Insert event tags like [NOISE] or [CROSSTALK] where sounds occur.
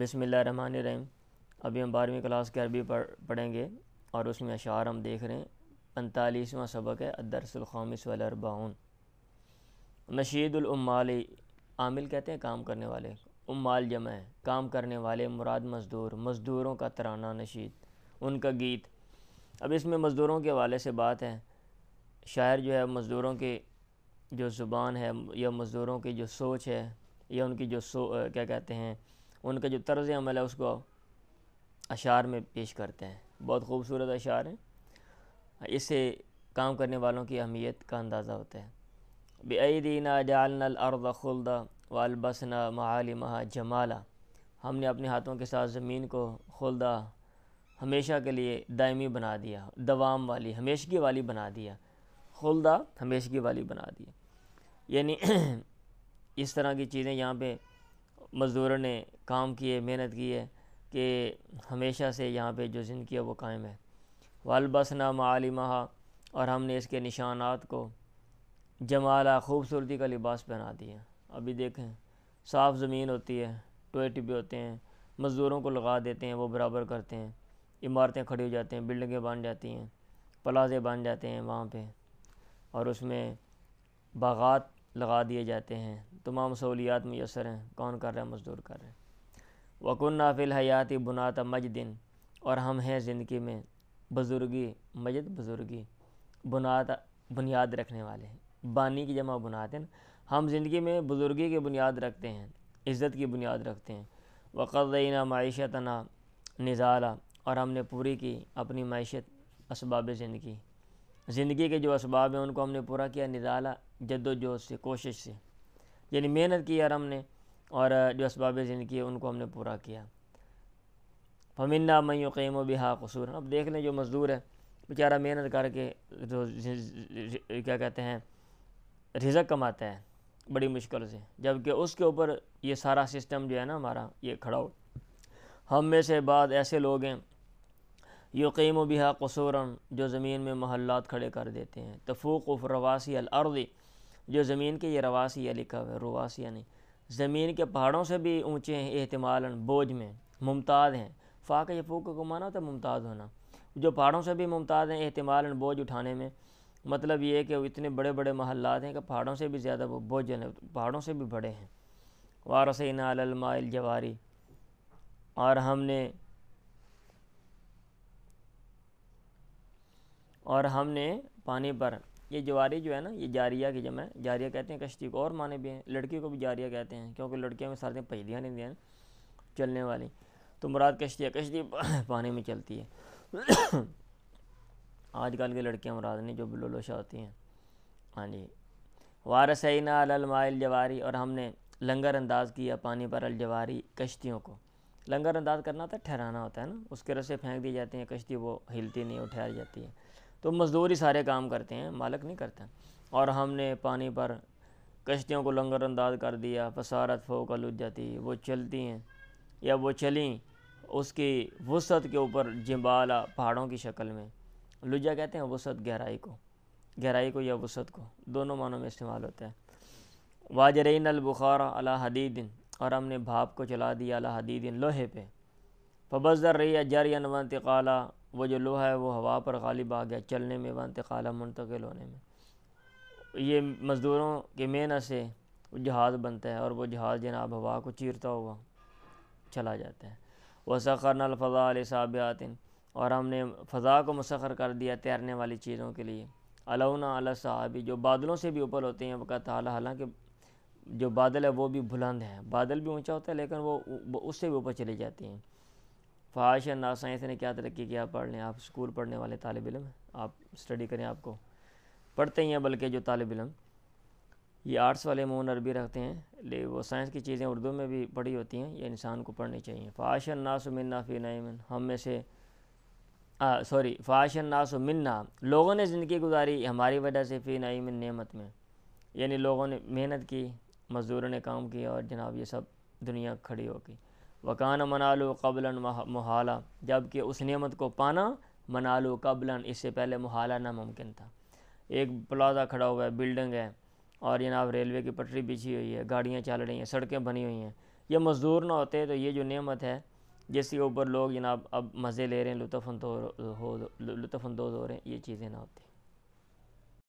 بسم اللہ الرحمن الرحیم ابھی ہم بارہویں کلاس کے عربی پڑھیں گے اور اس میں اشعار ہم دیکھ رہے ہیں پنتالیسواں سبق ہے الدرس الخامس والاربعون نشید العمال عامل کہتے ہیں کام کرنے والے امال جمع ہے کام کرنے والے مراد مزدور مزدوروں کا ترانہ نشید ان کا گیت اب اس میں مزدوروں کے حوالے سے بات ہے شاعر جو ہے مزدوروں کی جو زبان ہے یا مزدوروں کی جو سوچ ہے یا ان کی جو سو کیا کہتے ہیں ان کا جو طرز عمل ہے اس کو اشعار میں پیش کرتے ہیں بہت خوبصورت اشعار ہیں اس سے کام کرنے والوں کی اہمیت کا اندازہ ہوتا ہے بے جال نل اردا خلدہ وال بسنا مہال ہم نے اپنے ہاتھوں کے ساتھ زمین کو خلدہ ہمیشہ کے لیے دائمی بنا دیا دوام والی ہمیشگی والی بنا دیا خلدہ ہمیشگی والی بنا دیا یعنی [CLEARS THROAT] اس طرح کی چیزیں یہاں پہ مزدوروں نے کام کیے محنت کی ہے کہ ہمیشہ سے یہاں پہ جو زندگی ہے وہ قائم ہے والبسنا معالمہ اور ہم نے اس کے نشانات کو جمالہ خوبصورتی کا لباس پہنا دیا ابھی دیکھیں صاف زمین ہوتی ہے ٹوئٹ بھی ہوتے ہیں مزدوروں کو لگا دیتے ہیں وہ برابر کرتے ہیں عمارتیں کھڑی ہو جاتے ہیں بلڈنگیں بن جاتی ہیں پلازے بن جاتے ہیں وہاں پہ اور اس میں باغات لگا دیے جاتے ہیں تمام سہولیات میسر ہیں کون کر رہے ہیں مزدور کر رہے ہیں وکن نافل حیاتی بناتا مجدن اور ہم ہیں زندگی میں بزرگی مجد بزرگی بناتا بنیاد رکھنے والے ہیں بانی کی جمع ہیں ہم زندگی میں بزرگی کی بنیاد رکھتے ہیں عزت کی بنیاد رکھتے ہیں وقضینا معیشتنا معیشت نظالہ اور ہم نے پوری کی اپنی معیشت اسباب زندگی زندگی کے جو اسباب ہیں ان کو ہم نے پورا کیا نزالہ جد و جہد سے کوشش سے یعنی محنت کی یار ہم نے اور جو اسباب زندگی ہیں ان کو ہم نے پورا کیا پمنہ میں قیم و بہا قصور اب دیکھ لیں جو مزدور ہے بیچارہ محنت کر کے جو کیا کہتے ہیں رزق کماتا ہے بڑی مشکل سے جب کہ اس کے اوپر یہ سارا سسٹم جو ہے نا ہمارا یہ کھڑا ہو ہم میں سے بعد ایسے لوگ ہیں یقیم و بحا قصوراً جو زمین میں محلات کھڑے کر دیتے ہیں تفوق و اف رواسی الارض جو زمین کے یہ رواسی لکھا ہے رواسی یعنی زمین کے پہاڑوں سے بھی اونچے ہیں احتمالاً بوجھ میں ممتاز ہیں فاقہ یفوق کو مانا ہوتا ہے ممتاز ہونا جو پہاڑوں سے بھی ممتاز ہیں احتمالاً بوجھ اٹھانے میں مطلب یہ کہ وہ اتنے بڑے بڑے محلات ہیں کہ پہاڑوں سے بھی زیادہ وہ بوجھ پہاڑوں سے بھی بڑے ہیں وارثینال الماء الجواری اور ہم نے اور ہم نے پانی پر یہ جواری جو ہے نا یہ جاریہ کی جمع ہے جاریہ کہتے ہیں کشتی کو اور معنی بھی ہیں لڑکی کو بھی جاریہ کہتے ہیں کیونکہ لڑکیوں میں سارے پہلیاں نہیں دیا چلنے والی تو مراد کشتی ہے کشتی [COUGHS] پانی میں چلتی ہے [COUGHS] آج کل کی لڑکیاں مراد نہیں جو بلو لوشا ہوتی ہیں ہاں جی وارسینہ المائل جواری اور ہم نے لنگر انداز کیا پانی پر الجواری کشتیوں کو لنگر انداز کرنا ہوتا ہے ٹھہرانا ہوتا ہے نا اس کے رسے پھینک دی جاتی ہیں کشتی وہ ہلتی نہیں وہ ٹھہر جاتی ہے تو مزدور ہی سارے کام کرتے ہیں مالک نہیں کرتے اور ہم نے پانی پر کشتیوں کو لنگر انداز کر دیا فسارت فوق لج جاتی وہ چلتی ہیں یا وہ چلیں اس کی وسعت کے اوپر جمبالا پہاڑوں کی شکل میں لجا کہتے ہیں وسعت گہرائی کو گہرائی کو یا وسعت کو دونوں معنوں میں استعمال ہوتا ہے واجرین البخار علی حدید اور ہم نے بھاپ کو چلا دیا علی حدید لوہے پہ فبزر رہی جر یا تقالیٰ وہ جو لوہا ہے وہ ہوا پر غالب آ گیا چلنے میں بنتے انتقالہ منتقل ہونے میں یہ مزدوروں کے مینہ سے جہاز بنتا ہے اور وہ جہاز جناب ہوا کو چیرتا ہوا چلا جاتا ہے وسا کرن الفضا علیہ اور ہم نے فضا کو مسخر کر دیا تیرنے والی چیزوں کے لیے علونا علی صحابی جو بادلوں سے بھی اوپر ہوتے ہیں وقت تعالیٰ حالانکہ جو بادل ہے وہ بھی بلند ہیں بادل بھی اونچا ہوتا ہے لیکن وہ اس سے بھی اوپر چلی جاتی ہیں فحاش نہ سائنس نے کیا ترقی کیا پڑھ لیں آپ اسکول پڑھنے والے طالب علم ہیں آپ اسٹڈی کریں آپ کو پڑھتے ہی ہیں بلکہ جو طالب علم یہ آرٹس والے مون عربی رکھتے ہیں لے وہ سائنس کی چیزیں اردو میں بھی پڑھی ہوتی ہیں یہ انسان کو پڑھنی چاہیے الناس منا فی نعمن ہم میں سے سوری فاشن الناس منا لوگوں نے زندگی گزاری ہماری وجہ سے فی نعیم نعمت میں یعنی لوگوں نے محنت کی مزدوروں نے کام کیا اور جناب یہ سب دنیا کھڑی ہو گئی وکان منالو قبل محالہ جب کہ اس نعمت کو پانا منالو قبل اس سے پہلے محالٰ ناممکن تھا ایک پلازہ کھڑا ہوا ہے بلڈنگ ہے اور جناب ریلوے کی پٹری بچھی ہوئی ہے گاڑیاں چل رہی ہیں سڑکیں بنی ہوئی ہیں یہ مزدور نہ ہوتے تو یہ جو نعمت ہے جس کے اوپر لوگ جناب اب مزے لے رہے ہیں لطف اندوز لطف اندوز ہو رہے ہیں یہ چیزیں نہ ہوتی